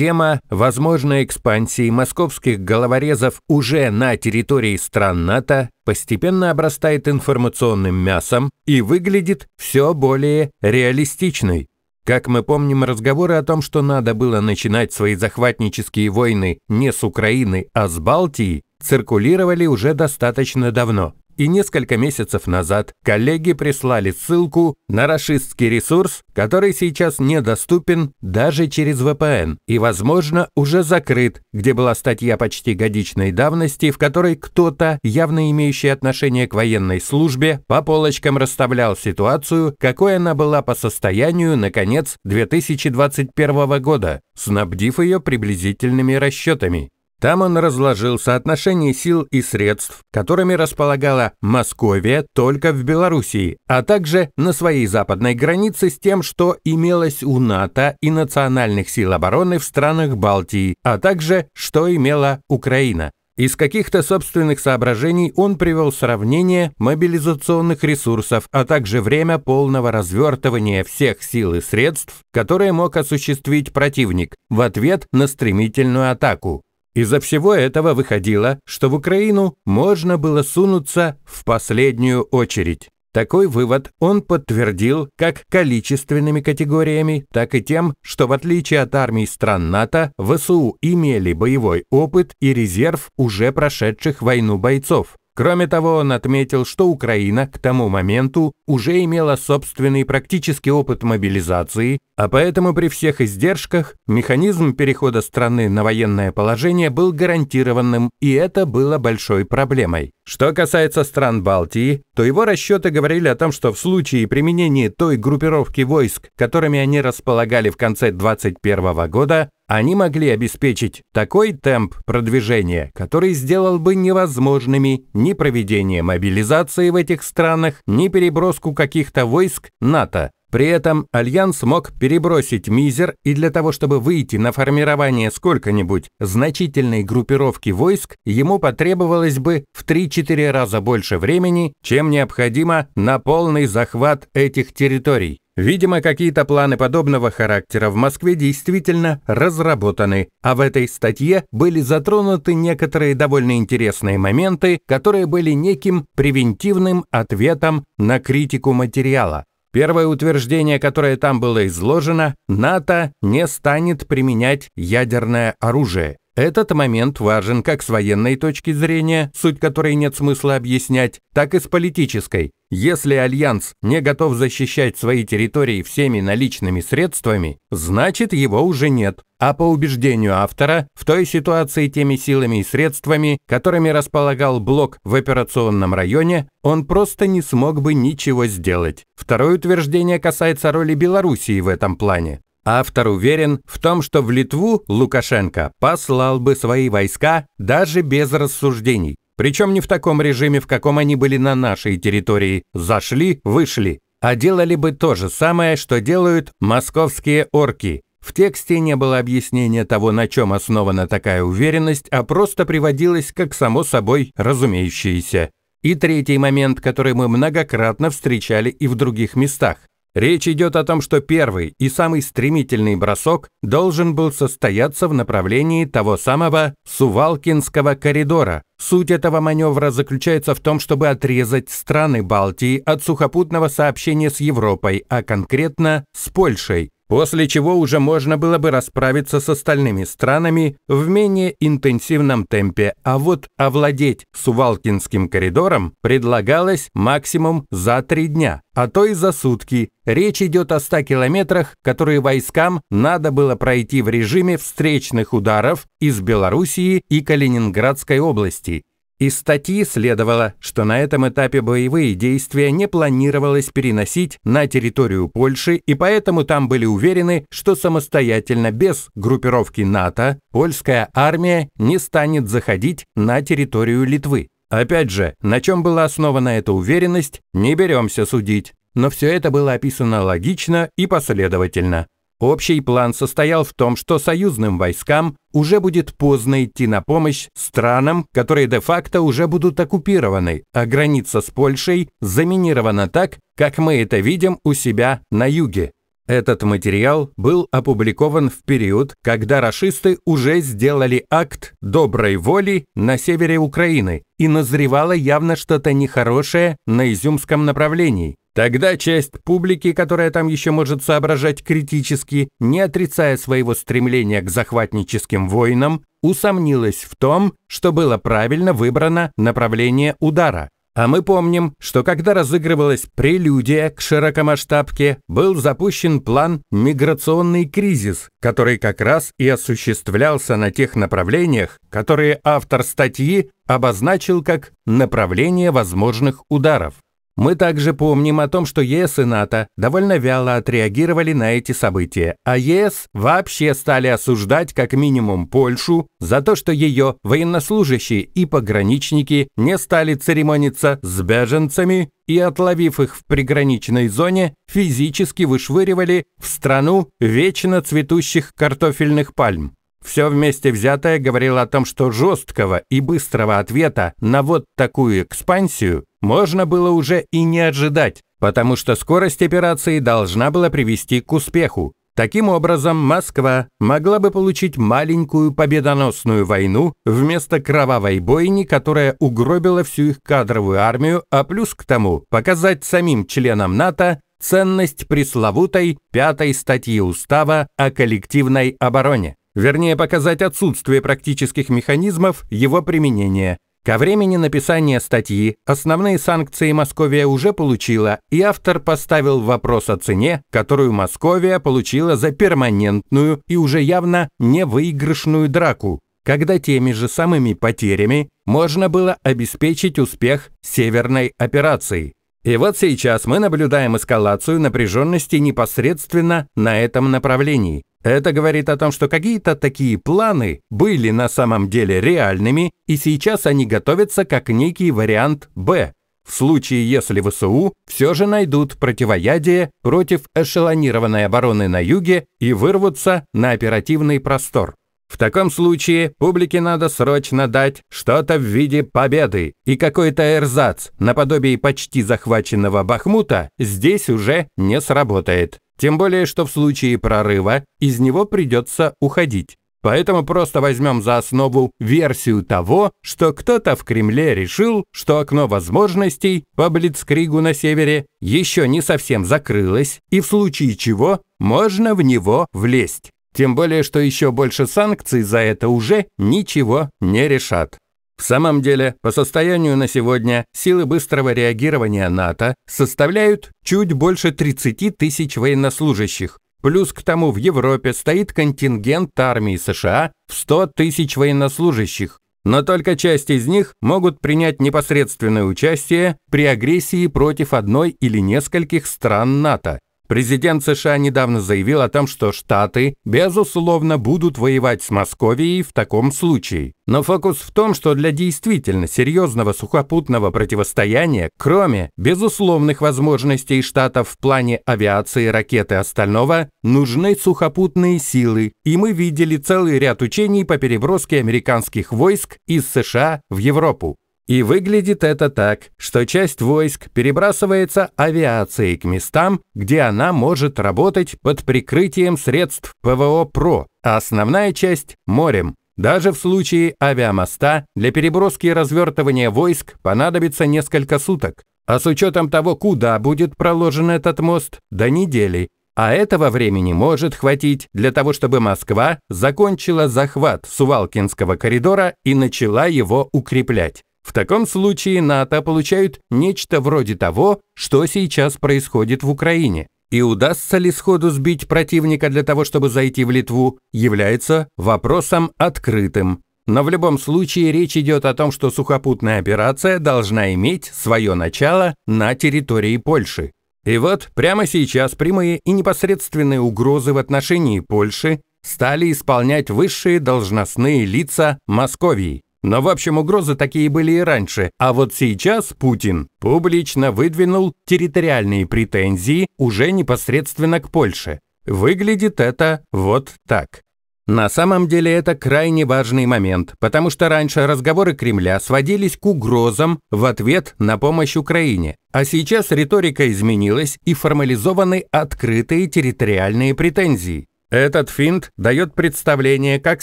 Тема возможной экспансии московских головорезов уже на территории стран НАТО постепенно обрастает информационным мясом и выглядит все более реалистичной. Как мы помним разговоры о том, что надо было начинать свои захватнические войны не с Украины, а с Балтии, циркулировали уже достаточно давно – и несколько месяцев назад коллеги прислали ссылку на расистский ресурс, который сейчас недоступен даже через VPN и, возможно, уже закрыт, где была статья почти годичной давности, в которой кто-то, явно имеющий отношение к военной службе, по полочкам расставлял ситуацию, какой она была по состоянию на конец 2021 года, снабдив ее приблизительными расчетами. Там он разложил соотношение сил и средств, которыми располагала Московия только в Белоруссии, а также на своей западной границе с тем, что имелось у НАТО и национальных сил обороны в странах Балтии, а также что имела Украина. Из каких-то собственных соображений он привел сравнение мобилизационных ресурсов, а также время полного развертывания всех сил и средств, которые мог осуществить противник в ответ на стремительную атаку. Из-за всего этого выходило, что в Украину можно было сунуться в последнюю очередь. Такой вывод он подтвердил как количественными категориями, так и тем, что в отличие от армий стран НАТО, ВСУ имели боевой опыт и резерв уже прошедших войну бойцов. Кроме того, он отметил, что Украина к тому моменту уже имела собственный практический опыт мобилизации, а поэтому при всех издержках механизм перехода страны на военное положение был гарантированным, и это было большой проблемой. Что касается стран Балтии, то его расчеты говорили о том, что в случае применения той группировки войск, которыми они располагали в конце 2021 года, они могли обеспечить такой темп продвижения, который сделал бы невозможными ни проведение мобилизации в этих странах, ни переброску каких-то войск НАТО, при этом Альянс мог перебросить мизер, и для того, чтобы выйти на формирование сколько-нибудь значительной группировки войск, ему потребовалось бы в 3-4 раза больше времени, чем необходимо на полный захват этих территорий. Видимо, какие-то планы подобного характера в Москве действительно разработаны, а в этой статье были затронуты некоторые довольно интересные моменты, которые были неким превентивным ответом на критику материала. Первое утверждение, которое там было изложено, НАТО не станет применять ядерное оружие. Этот момент важен как с военной точки зрения, суть которой нет смысла объяснять, так и с политической. Если Альянс не готов защищать свои территории всеми наличными средствами, значит его уже нет. А по убеждению автора, в той ситуации теми силами и средствами, которыми располагал блок в операционном районе, он просто не смог бы ничего сделать. Второе утверждение касается роли Белоруссии в этом плане. Автор уверен в том, что в Литву Лукашенко послал бы свои войска даже без рассуждений. Причем не в таком режиме, в каком они были на нашей территории. Зашли, вышли. А делали бы то же самое, что делают московские орки. В тексте не было объяснения того, на чем основана такая уверенность, а просто приводилось как само собой разумеющееся. И третий момент, который мы многократно встречали и в других местах. Речь идет о том, что первый и самый стремительный бросок должен был состояться в направлении того самого Сувалкинского коридора. Суть этого маневра заключается в том, чтобы отрезать страны Балтии от сухопутного сообщения с Европой, а конкретно с Польшей после чего уже можно было бы расправиться с остальными странами в менее интенсивном темпе, а вот овладеть Сувалкинским коридором предлагалось максимум за три дня, а то и за сутки. Речь идет о 100 километрах, которые войскам надо было пройти в режиме встречных ударов из Белоруссии и Калининградской области, из статьи следовало, что на этом этапе боевые действия не планировалось переносить на территорию Польши, и поэтому там были уверены, что самостоятельно, без группировки НАТО, польская армия не станет заходить на территорию Литвы. Опять же, на чем была основана эта уверенность, не беремся судить. Но все это было описано логично и последовательно. Общий план состоял в том, что союзным войскам уже будет поздно идти на помощь странам, которые де-факто уже будут оккупированы, а граница с Польшей заминирована так, как мы это видим у себя на юге. Этот материал был опубликован в период, когда расисты уже сделали акт доброй воли на севере Украины и назревало явно что-то нехорошее на изюмском направлении. Тогда часть публики, которая там еще может соображать критически, не отрицая своего стремления к захватническим войнам, усомнилась в том, что было правильно выбрано направление удара. А мы помним, что когда разыгрывалась прелюдия к широкомасштабке, был запущен план «Миграционный кризис», который как раз и осуществлялся на тех направлениях, которые автор статьи обозначил как «направление возможных ударов». Мы также помним о том, что ЕС и НАТО довольно вяло отреагировали на эти события, а ЕС вообще стали осуждать как минимум Польшу за то, что ее военнослужащие и пограничники не стали церемониться с беженцами и, отловив их в приграничной зоне, физически вышвыривали в страну вечно цветущих картофельных пальм. Все вместе взятое говорило о том, что жесткого и быстрого ответа на вот такую экспансию можно было уже и не ожидать, потому что скорость операции должна была привести к успеху. Таким образом, Москва могла бы получить маленькую победоносную войну вместо кровавой бойни, которая угробила всю их кадровую армию, а плюс к тому показать самим членам НАТО ценность пресловутой пятой статьи Устава о коллективной обороне. Вернее, показать отсутствие практических механизмов его применения – Ко времени написания статьи основные санкции Московия уже получила, и автор поставил вопрос о цене, которую Московия получила за перманентную и уже явно невыигрышную драку, когда теми же самыми потерями можно было обеспечить успех северной операции. И вот сейчас мы наблюдаем эскалацию напряженности непосредственно на этом направлении. Это говорит о том, что какие-то такие планы были на самом деле реальными, и сейчас они готовятся как некий вариант «Б», в случае, если ВСУ все же найдут противоядие против эшелонированной обороны на юге и вырвутся на оперативный простор. В таком случае публике надо срочно дать что-то в виде победы, и какой-то эрзац, наподобие почти захваченного Бахмута, здесь уже не сработает. Тем более, что в случае прорыва из него придется уходить. Поэтому просто возьмем за основу версию того, что кто-то в Кремле решил, что окно возможностей по Блицкригу на севере еще не совсем закрылось, и в случае чего можно в него влезть. Тем более, что еще больше санкций за это уже ничего не решат. В самом деле, по состоянию на сегодня силы быстрого реагирования НАТО составляют чуть больше 30 тысяч военнослужащих. Плюс к тому в Европе стоит контингент армии США в 100 тысяч военнослужащих. Но только часть из них могут принять непосредственное участие при агрессии против одной или нескольких стран НАТО. Президент США недавно заявил о том, что Штаты, безусловно, будут воевать с Московией в таком случае. Но фокус в том, что для действительно серьезного сухопутного противостояния, кроме безусловных возможностей Штатов в плане авиации, ракеты и остального, нужны сухопутные силы. И мы видели целый ряд учений по переброске американских войск из США в Европу. И выглядит это так, что часть войск перебрасывается авиацией к местам, где она может работать под прикрытием средств ПВО ПРО, а основная часть – морем. Даже в случае авиамоста для переброски и развертывания войск понадобится несколько суток, а с учетом того, куда будет проложен этот мост, до недели. А этого времени может хватить для того, чтобы Москва закончила захват Сувалкинского коридора и начала его укреплять. В таком случае НАТО получают нечто вроде того, что сейчас происходит в Украине. И удастся ли сходу сбить противника для того, чтобы зайти в Литву, является вопросом открытым. Но в любом случае речь идет о том, что сухопутная операция должна иметь свое начало на территории Польши. И вот прямо сейчас прямые и непосредственные угрозы в отношении Польши стали исполнять высшие должностные лица Московии. Но в общем угрозы такие были и раньше, а вот сейчас Путин публично выдвинул территориальные претензии уже непосредственно к Польше. Выглядит это вот так. На самом деле это крайне важный момент, потому что раньше разговоры Кремля сводились к угрозам в ответ на помощь Украине, а сейчас риторика изменилась и формализованы открытые территориальные претензии. Этот финт дает представление, как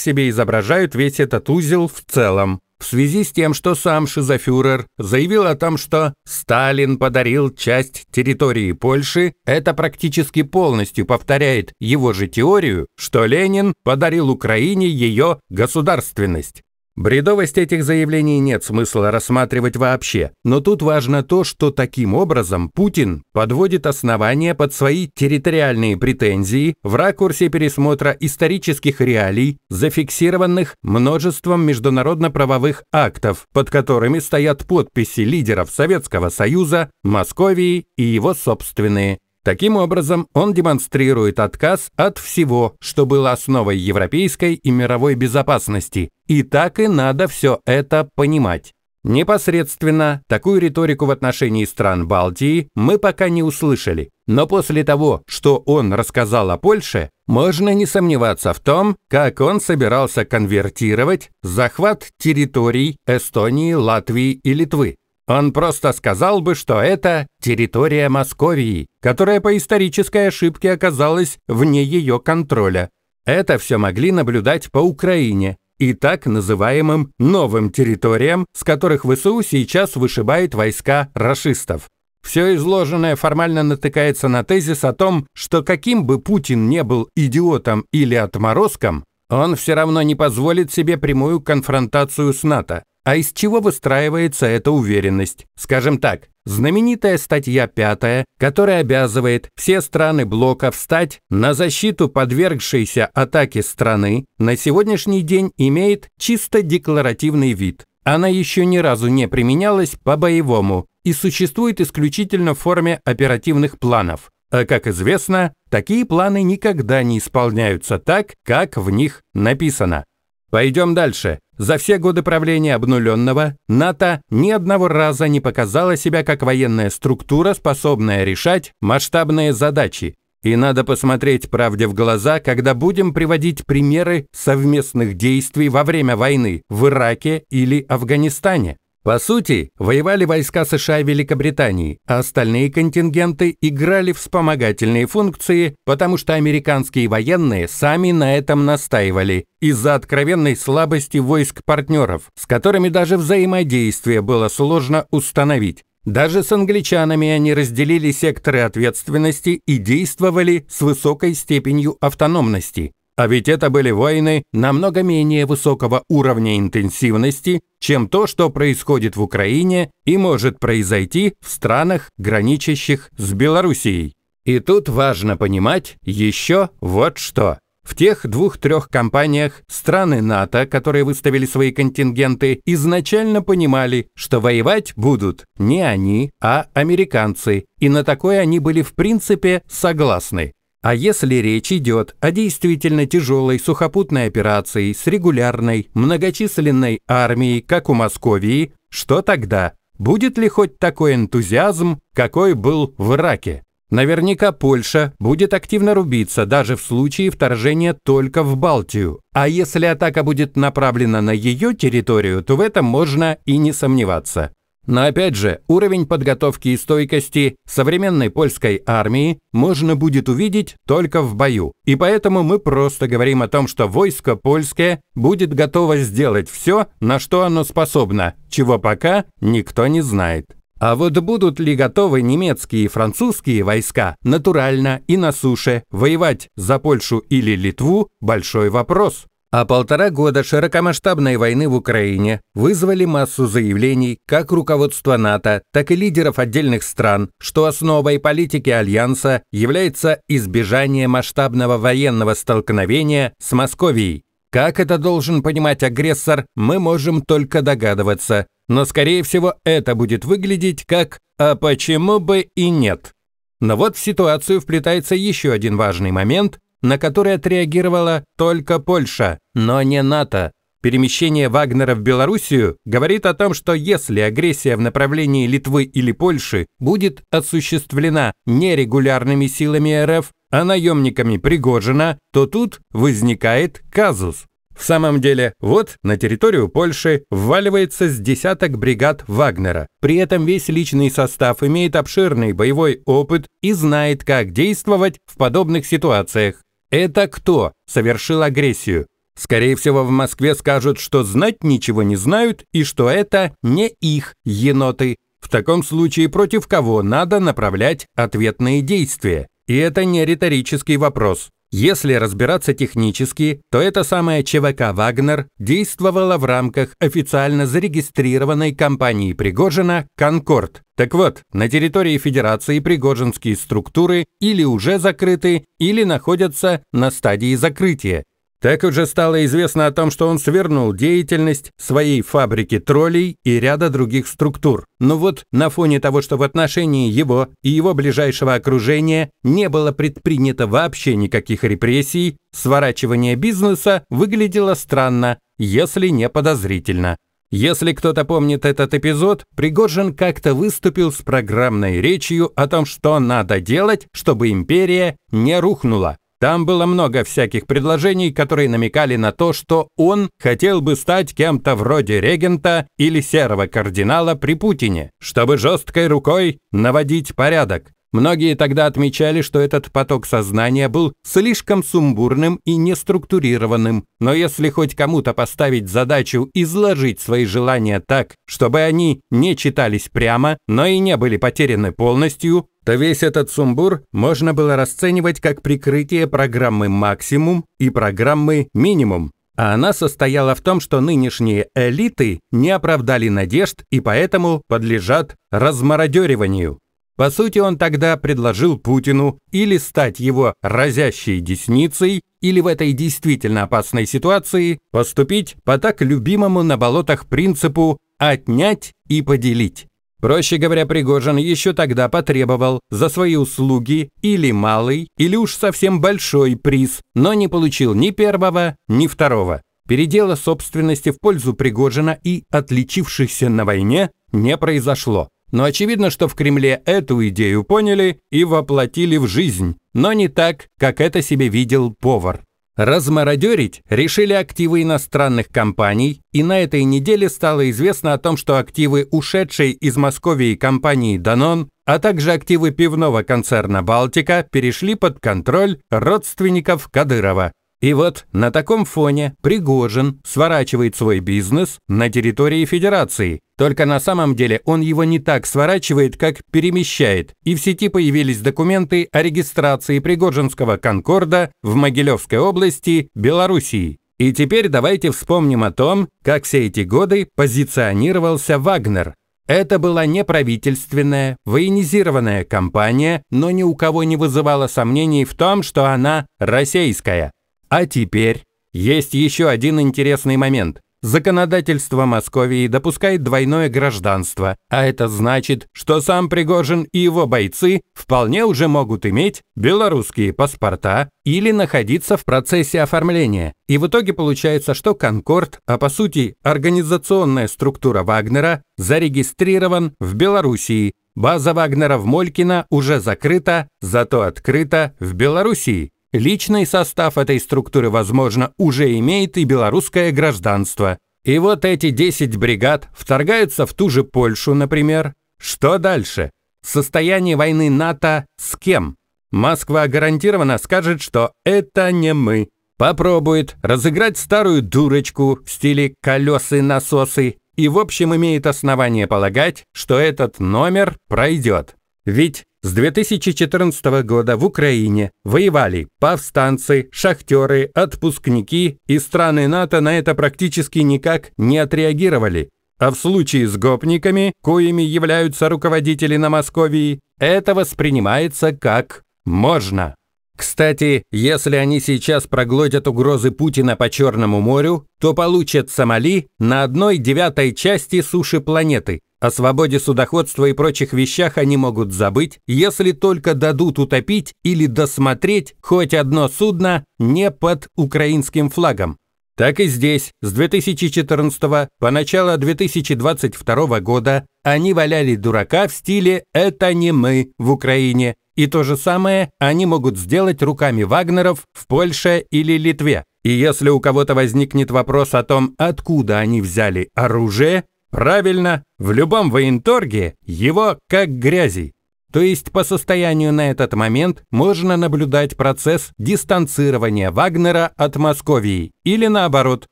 себе изображают весь этот узел в целом. В связи с тем, что сам шизофюрер заявил о том, что Сталин подарил часть территории Польши, это практически полностью повторяет его же теорию, что Ленин подарил Украине ее государственность. Бредовость этих заявлений нет смысла рассматривать вообще, но тут важно то, что таким образом Путин подводит основания под свои территориальные претензии в ракурсе пересмотра исторических реалий, зафиксированных множеством международно-правовых актов, под которыми стоят подписи лидеров Советского Союза, Московии и его собственные. Таким образом, он демонстрирует отказ от всего, что было основой европейской и мировой безопасности, и так и надо все это понимать. Непосредственно такую риторику в отношении стран Балтии мы пока не услышали, но после того, что он рассказал о Польше, можно не сомневаться в том, как он собирался конвертировать захват территорий Эстонии, Латвии и Литвы он просто сказал бы, что это территория Московии, которая по исторической ошибке оказалась вне ее контроля. Это все могли наблюдать по Украине и так называемым новым территориям, с которых ВСУ сейчас вышибает войска рашистов. Все изложенное формально натыкается на тезис о том, что каким бы Путин не был идиотом или отморозком, он все равно не позволит себе прямую конфронтацию с НАТО. А из чего выстраивается эта уверенность? Скажем так, знаменитая статья 5, которая обязывает все страны блока встать на защиту подвергшейся атаке страны, на сегодняшний день имеет чисто декларативный вид. Она еще ни разу не применялась по-боевому и существует исключительно в форме оперативных планов. А как известно, такие планы никогда не исполняются так, как в них написано. Пойдем дальше. За все годы правления обнуленного НАТО ни одного раза не показала себя как военная структура, способная решать масштабные задачи. И надо посмотреть правде в глаза, когда будем приводить примеры совместных действий во время войны в Ираке или Афганистане. По сути, воевали войска США и Великобритании, а остальные контингенты играли вспомогательные функции, потому что американские военные сами на этом настаивали из-за откровенной слабости войск партнеров, с которыми даже взаимодействие было сложно установить. Даже с англичанами они разделили секторы ответственности и действовали с высокой степенью автономности. А ведь это были войны намного менее высокого уровня интенсивности, чем то, что происходит в Украине и может произойти в странах, граничащих с Белоруссией. И тут важно понимать еще вот что. В тех двух-трех компаниях страны НАТО, которые выставили свои контингенты, изначально понимали, что воевать будут не они, а американцы, и на такое они были в принципе согласны. А если речь идет о действительно тяжелой сухопутной операции с регулярной, многочисленной армией, как у Московии, что тогда? Будет ли хоть такой энтузиазм, какой был в Ираке? Наверняка Польша будет активно рубиться даже в случае вторжения только в Балтию. А если атака будет направлена на ее территорию, то в этом можно и не сомневаться. Но опять же, уровень подготовки и стойкости современной польской армии можно будет увидеть только в бою. И поэтому мы просто говорим о том, что войско польское будет готово сделать все, на что оно способно, чего пока никто не знает. А вот будут ли готовы немецкие и французские войска натурально и на суше воевать за Польшу или Литву – большой вопрос. А полтора года широкомасштабной войны в Украине вызвали массу заявлений как руководства НАТО, так и лидеров отдельных стран, что основой политики Альянса является избежание масштабного военного столкновения с Московией. Как это должен понимать агрессор, мы можем только догадываться, но, скорее всего, это будет выглядеть как «а почему бы и нет?». Но вот в ситуацию вплетается еще один важный момент, на который отреагировала только Польша, но не НАТО. Перемещение Вагнера в Белоруссию говорит о том, что если агрессия в направлении Литвы или Польши будет осуществлена не регулярными силами РФ, а наемниками Пригожина, то тут возникает казус. В самом деле, вот на территорию Польши вваливается с десяток бригад Вагнера. При этом весь личный состав имеет обширный боевой опыт и знает, как действовать в подобных ситуациях. Это кто совершил агрессию? Скорее всего, в Москве скажут, что знать ничего не знают и что это не их еноты. В таком случае против кого надо направлять ответные действия? И это не риторический вопрос. Если разбираться технически, то эта самая ЧВК «Вагнер» действовала в рамках официально зарегистрированной компании Пригожина «Конкорд». Так вот, на территории Федерации пригожинские структуры или уже закрыты, или находятся на стадии закрытия, так уже стало известно о том, что он свернул деятельность своей фабрики троллей и ряда других структур. Но вот на фоне того, что в отношении его и его ближайшего окружения не было предпринято вообще никаких репрессий, сворачивание бизнеса выглядело странно, если не подозрительно. Если кто-то помнит этот эпизод, Пригожин как-то выступил с программной речью о том, что надо делать, чтобы империя не рухнула. Там было много всяких предложений, которые намекали на то, что он хотел бы стать кем-то вроде регента или серого кардинала при Путине, чтобы жесткой рукой наводить порядок. Многие тогда отмечали, что этот поток сознания был слишком сумбурным и неструктурированным, но если хоть кому-то поставить задачу изложить свои желания так, чтобы они не читались прямо, но и не были потеряны полностью, то весь этот сумбур можно было расценивать как прикрытие программы «Максимум» и программы «Минимум», а она состояла в том, что нынешние элиты не оправдали надежд и поэтому подлежат размародериванию. По сути, он тогда предложил Путину или стать его разящей десницей, или в этой действительно опасной ситуации поступить по так любимому на болотах принципу «отнять и поделить». Проще говоря, Пригожин еще тогда потребовал за свои услуги или малый, или уж совсем большой приз, но не получил ни первого, ни второго. Передела собственности в пользу Пригожина и отличившихся на войне не произошло. Но очевидно, что в Кремле эту идею поняли и воплотили в жизнь, но не так, как это себе видел повар. Размародерить решили активы иностранных компаний, и на этой неделе стало известно о том, что активы ушедшей из Московии компании «Данон», а также активы пивного концерна «Балтика» перешли под контроль родственников Кадырова. И вот на таком фоне Пригожин сворачивает свой бизнес на территории Федерации. Только на самом деле он его не так сворачивает, как перемещает. И в сети появились документы о регистрации Пригожинского «Конкорда» в Могилевской области Белоруссии. И теперь давайте вспомним о том, как все эти годы позиционировался Вагнер. Это была неправительственная, военизированная компания, но ни у кого не вызывало сомнений в том, что она российская. А теперь есть еще один интересный момент. Законодательство Московии допускает двойное гражданство, а это значит, что сам Пригожин и его бойцы вполне уже могут иметь белорусские паспорта или находиться в процессе оформления. И в итоге получается, что Конкорд, а по сути организационная структура Вагнера, зарегистрирован в Белоруссии. База Вагнера в Молькино уже закрыта, зато открыта в Белоруссии. Личный состав этой структуры, возможно, уже имеет и белорусское гражданство. И вот эти 10 бригад вторгаются в ту же Польшу, например. Что дальше? Состояние войны НАТО с кем? Москва гарантированно скажет, что это не мы. Попробует разыграть старую дурочку в стиле колесы-насосы и в общем имеет основание полагать, что этот номер пройдет. Ведь с 2014 года в Украине воевали повстанцы, шахтеры, отпускники, и страны НАТО на это практически никак не отреагировали. А в случае с гопниками, коими являются руководители на Московии, это воспринимается как «можно». Кстати, если они сейчас проглотят угрозы Путина по Черному морю, то получат Сомали на одной девятой части суши планеты. О свободе судоходства и прочих вещах они могут забыть, если только дадут утопить или досмотреть хоть одно судно не под украинским флагом. Так и здесь, с 2014 по начало 2022 года они валяли дурака в стиле «это не мы» в Украине – и то же самое они могут сделать руками вагнеров в Польше или Литве. И если у кого-то возникнет вопрос о том, откуда они взяли оружие, правильно, в любом военторге его как грязи. То есть по состоянию на этот момент можно наблюдать процесс дистанцирования Вагнера от Московии или наоборот,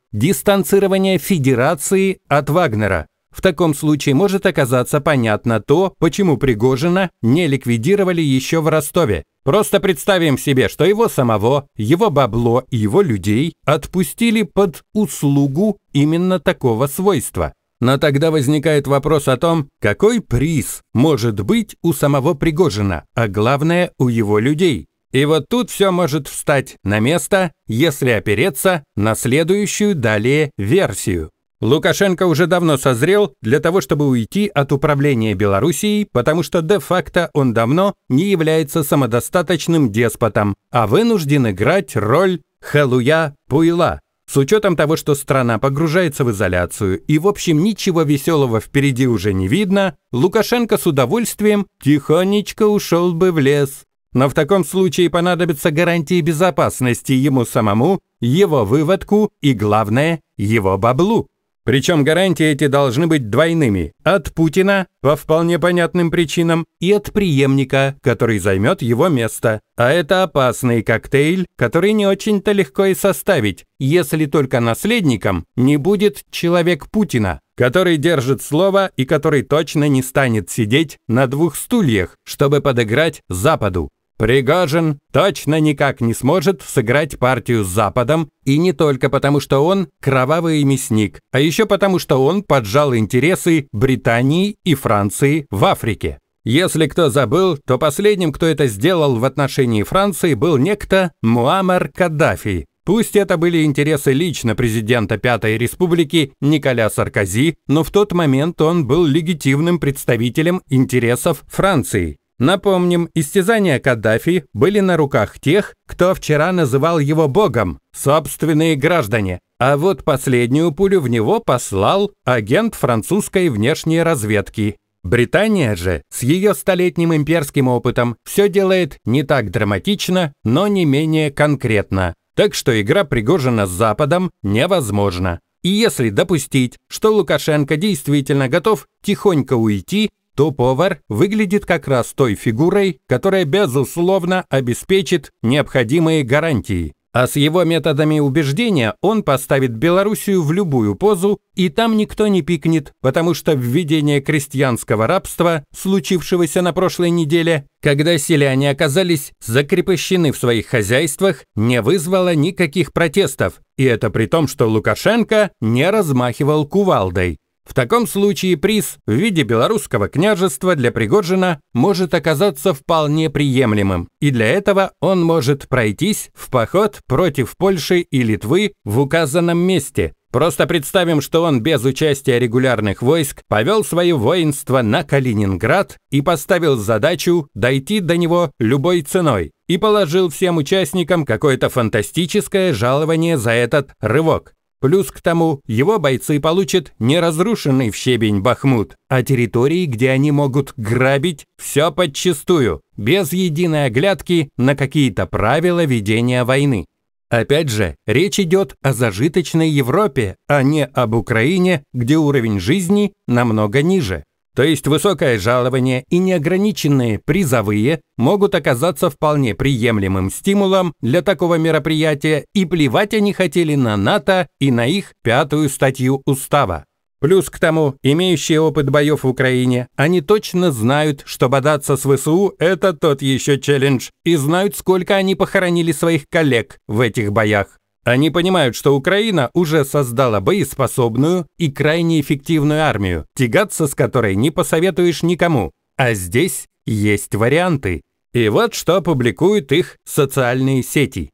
дистанцирования Федерации от Вагнера. В таком случае может оказаться понятно то, почему Пригожина не ликвидировали еще в Ростове. Просто представим себе, что его самого, его бабло и его людей отпустили под услугу именно такого свойства. Но тогда возникает вопрос о том, какой приз может быть у самого Пригожина, а главное у его людей. И вот тут все может встать на место, если опереться на следующую далее версию. Лукашенко уже давно созрел для того, чтобы уйти от управления Белоруссией, потому что де-факто он давно не является самодостаточным деспотом, а вынужден играть роль халуя-пуйла. С учетом того, что страна погружается в изоляцию и, в общем, ничего веселого впереди уже не видно, Лукашенко с удовольствием тихонечко ушел бы в лес. Но в таком случае понадобятся гарантии безопасности ему самому, его выводку и, главное, его баблу. Причем гарантии эти должны быть двойными – от Путина, по вполне понятным причинам, и от преемника, который займет его место. А это опасный коктейль, который не очень-то легко и составить, если только наследником не будет человек Путина, который держит слово и который точно не станет сидеть на двух стульях, чтобы подыграть Западу. Пригожин точно никак не сможет сыграть партию с Западом, и не только потому, что он кровавый мясник, а еще потому, что он поджал интересы Британии и Франции в Африке. Если кто забыл, то последним, кто это сделал в отношении Франции, был некто Муаммар Каддафи. Пусть это были интересы лично президента Пятой Республики Николя Саркози, но в тот момент он был легитимным представителем интересов Франции. Напомним, истязания Каддафи были на руках тех, кто вчера называл его богом, собственные граждане. А вот последнюю пулю в него послал агент французской внешней разведки. Британия же с ее столетним имперским опытом все делает не так драматично, но не менее конкретно. Так что игра Пригожина с Западом невозможна. И если допустить, что Лукашенко действительно готов тихонько уйти Топ-овер выглядит как раз той фигурой, которая, безусловно, обеспечит необходимые гарантии. А с его методами убеждения он поставит Белоруссию в любую позу, и там никто не пикнет, потому что введение крестьянского рабства, случившегося на прошлой неделе, когда селяне оказались закрепощены в своих хозяйствах, не вызвало никаких протестов, и это при том, что Лукашенко не размахивал кувалдой. В таком случае приз в виде белорусского княжества для Пригожина может оказаться вполне приемлемым, и для этого он может пройтись в поход против Польши и Литвы в указанном месте. Просто представим, что он без участия регулярных войск повел свое воинство на Калининград и поставил задачу дойти до него любой ценой и положил всем участникам какое-то фантастическое жалование за этот рывок. Плюс к тому, его бойцы получат не разрушенный в щебень Бахмут, а территории, где они могут грабить все подчистую, без единой оглядки на какие-то правила ведения войны. Опять же, речь идет о зажиточной Европе, а не об Украине, где уровень жизни намного ниже. То есть высокое жалование и неограниченные призовые могут оказаться вполне приемлемым стимулом для такого мероприятия, и плевать они хотели на НАТО и на их пятую статью устава. Плюс к тому, имеющие опыт боев в Украине, они точно знают, что бодаться с ВСУ – это тот еще челлендж, и знают, сколько они похоронили своих коллег в этих боях. Они понимают, что Украина уже создала боеспособную и крайне эффективную армию, тягаться с которой не посоветуешь никому. А здесь есть варианты. И вот что публикуют их социальные сети.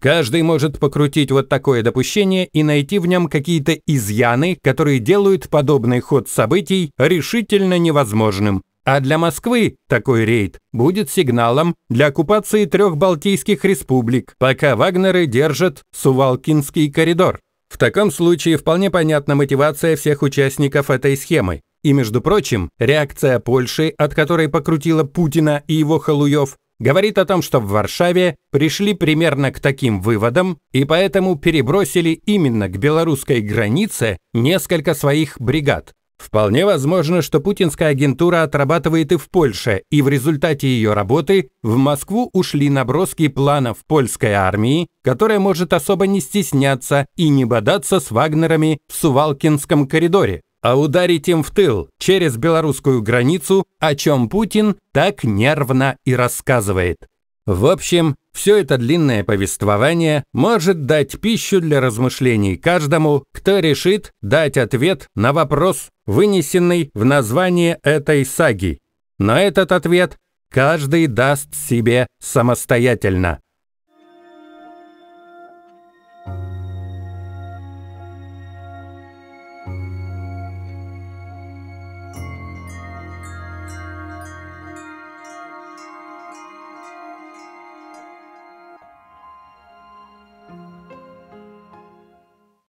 Каждый может покрутить вот такое допущение и найти в нем какие-то изъяны, которые делают подобный ход событий решительно невозможным. А для Москвы такой рейд будет сигналом для оккупации трех Балтийских республик, пока вагнеры держат Сувалкинский коридор. В таком случае вполне понятна мотивация всех участников этой схемы. И, между прочим, реакция Польши, от которой покрутила Путина и его халуев, говорит о том, что в Варшаве пришли примерно к таким выводам и поэтому перебросили именно к белорусской границе несколько своих бригад. Вполне возможно, что путинская агентура отрабатывает и в Польше, и в результате ее работы в Москву ушли наброски планов польской армии, которая может особо не стесняться и не бодаться с Вагнерами в Сувалкинском коридоре, а ударить им в тыл через белорусскую границу, о чем Путин так нервно и рассказывает. В общем, все это длинное повествование может дать пищу для размышлений каждому, кто решит дать ответ на вопрос, вынесенный в название этой саги. Но этот ответ каждый даст себе самостоятельно.